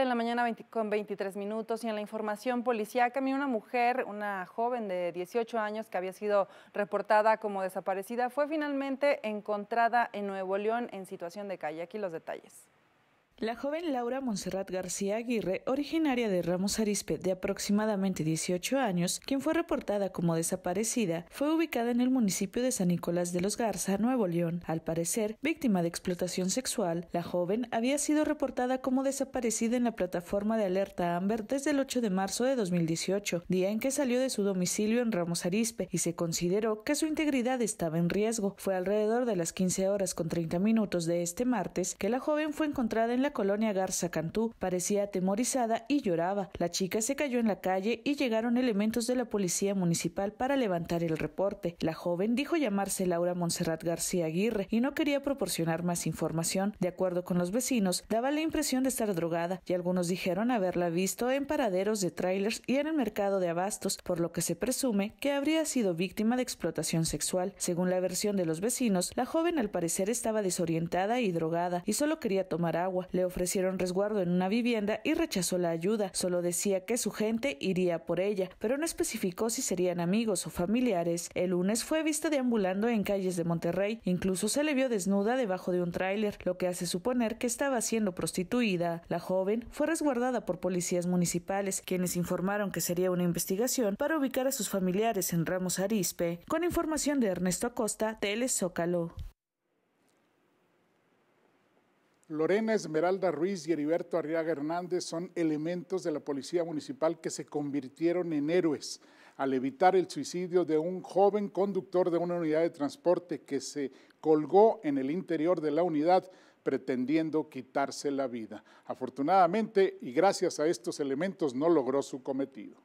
en la mañana con 23 minutos y en la información policíaca, una mujer, una joven de 18 años que había sido reportada como desaparecida, fue finalmente encontrada en Nuevo León en situación de calle. Aquí los detalles. La joven Laura Monserrat García Aguirre, originaria de Ramos Arispe, de aproximadamente 18 años, quien fue reportada como desaparecida, fue ubicada en el municipio de San Nicolás de los Garza, Nuevo León. Al parecer, víctima de explotación sexual, la joven había sido reportada como desaparecida en la plataforma de alerta Amber desde el 8 de marzo de 2018, día en que salió de su domicilio en Ramos Arispe y se consideró que su integridad estaba en riesgo. Fue alrededor de las 15 horas con 30 minutos de este martes que la joven fue encontrada en la colonia Garza Cantú. Parecía atemorizada y lloraba. La chica se cayó en la calle y llegaron elementos de la policía municipal para levantar el reporte. La joven dijo llamarse Laura Monserrat García Aguirre y no quería proporcionar más información. De acuerdo con los vecinos, daba la impresión de estar drogada y algunos dijeron haberla visto en paraderos de trailers y en el mercado de abastos, por lo que se presume que habría sido víctima de explotación sexual. Según la versión de los vecinos, la joven al parecer estaba desorientada y drogada y solo quería tomar agua. Le ofrecieron resguardo en una vivienda y rechazó la ayuda. Solo decía que su gente iría por ella, pero no especificó si serían amigos o familiares. El lunes fue vista deambulando en calles de Monterrey. Incluso se le vio desnuda debajo de un tráiler, lo que hace suponer que estaba siendo prostituida. La joven fue resguardada por policías municipales, quienes informaron que sería una investigación para ubicar a sus familiares en Ramos Arispe. Con información de Ernesto Acosta, Tele Zócalo. Lorena Esmeralda Ruiz y Heriberto Arriaga Hernández son elementos de la Policía Municipal que se convirtieron en héroes al evitar el suicidio de un joven conductor de una unidad de transporte que se colgó en el interior de la unidad pretendiendo quitarse la vida. Afortunadamente y gracias a estos elementos no logró su cometido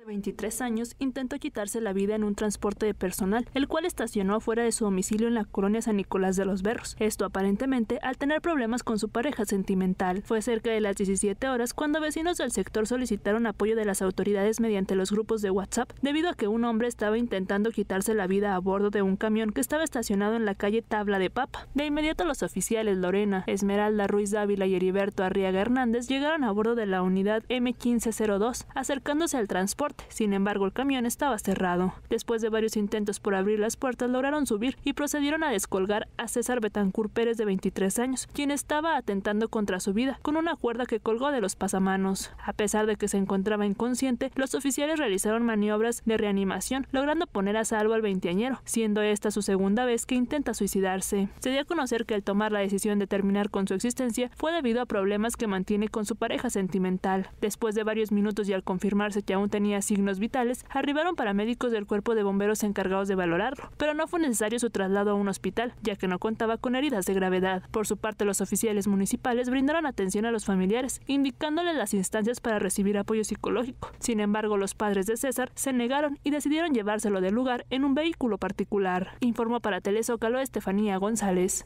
de 23 años, intentó quitarse la vida en un transporte de personal, el cual estacionó fuera de su domicilio en la colonia San Nicolás de los Berros. Esto aparentemente al tener problemas con su pareja sentimental. Fue cerca de las 17 horas cuando vecinos del sector solicitaron apoyo de las autoridades mediante los grupos de WhatsApp, debido a que un hombre estaba intentando quitarse la vida a bordo de un camión que estaba estacionado en la calle Tabla de Papa. De inmediato los oficiales Lorena, Esmeralda Ruiz Dávila y Heriberto Arriaga Hernández llegaron a bordo de la unidad M1502, acercándose al transporte sin embargo, el camión estaba cerrado. Después de varios intentos por abrir las puertas, lograron subir y procedieron a descolgar a César Betancur Pérez, de 23 años, quien estaba atentando contra su vida con una cuerda que colgó de los pasamanos. A pesar de que se encontraba inconsciente, los oficiales realizaron maniobras de reanimación, logrando poner a salvo al veinteañero, siendo esta su segunda vez que intenta suicidarse. Se dio a conocer que al tomar la decisión de terminar con su existencia fue debido a problemas que mantiene con su pareja sentimental. Después de varios minutos y al confirmarse que aún tenía signos vitales, arribaron paramédicos del cuerpo de bomberos encargados de valorarlo, pero no fue necesario su traslado a un hospital, ya que no contaba con heridas de gravedad. Por su parte, los oficiales municipales brindaron atención a los familiares, indicándoles las instancias para recibir apoyo psicológico. Sin embargo, los padres de César se negaron y decidieron llevárselo del lugar en un vehículo particular, informó para Telezócalo Estefanía González.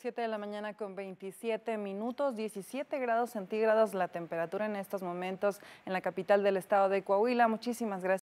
7 de la mañana con 27 minutos, 17 grados centígrados la temperatura en estos momentos en la capital del estado de Coahuila. Muchísimas gracias.